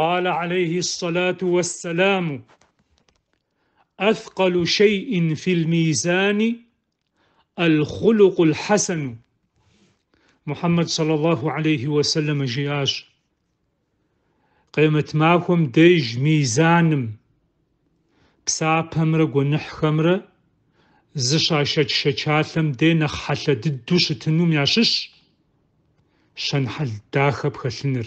قال عليه الصلاه والسلام اثقل شيء في الميزان الخلق الحسن محمد صلى الله عليه وسلم جياش قيمت معكم ديج ميزانم بساب همرا ونح همرا زشا شت شتشاتم دينا حتى ددوش تنوم ياشش شنحل داخب خشنر